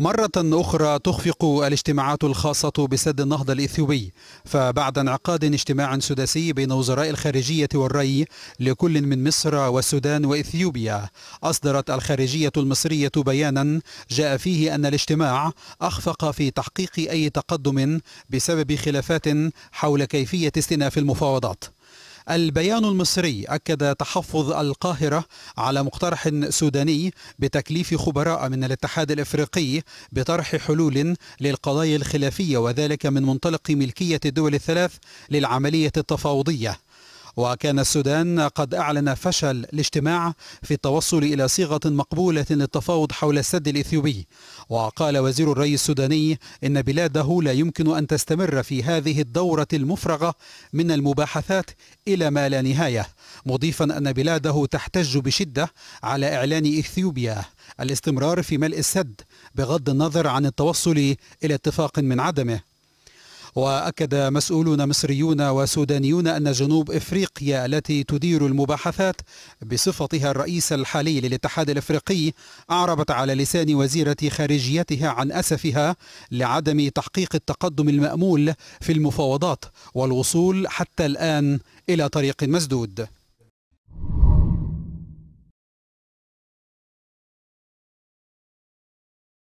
مرة أخرى تخفق الاجتماعات الخاصة بسد النهضة الإثيوبي فبعد انعقاد اجتماع سداسي بين وزراء الخارجية والري لكل من مصر والسودان وإثيوبيا أصدرت الخارجية المصرية بيانا جاء فيه أن الاجتماع أخفق في تحقيق أي تقدم بسبب خلافات حول كيفية استئناف المفاوضات البيان المصري أكد تحفظ القاهرة على مقترح سوداني بتكليف خبراء من الاتحاد الإفريقي بطرح حلول للقضايا الخلافية وذلك من منطلق ملكية الدول الثلاث للعملية التفاوضية وكان السودان قد أعلن فشل الاجتماع في التوصل إلى صيغة مقبولة للتفاوض حول السد الإثيوبي وقال وزير الري السوداني إن بلاده لا يمكن أن تستمر في هذه الدورة المفرغة من المباحثات إلى ما لا نهاية مضيفا أن بلاده تحتج بشدة على إعلان إثيوبيا الاستمرار في ملء السد بغض النظر عن التوصل إلى اتفاق من عدمه وأكد مسؤولون مصريون وسودانيون أن جنوب إفريقيا التي تدير المباحثات بصفتها الرئيس الحالي للاتحاد الإفريقي أعربت على لسان وزيرة خارجيتها عن أسفها لعدم تحقيق التقدم المأمول في المفاوضات والوصول حتى الآن إلى طريق مسدود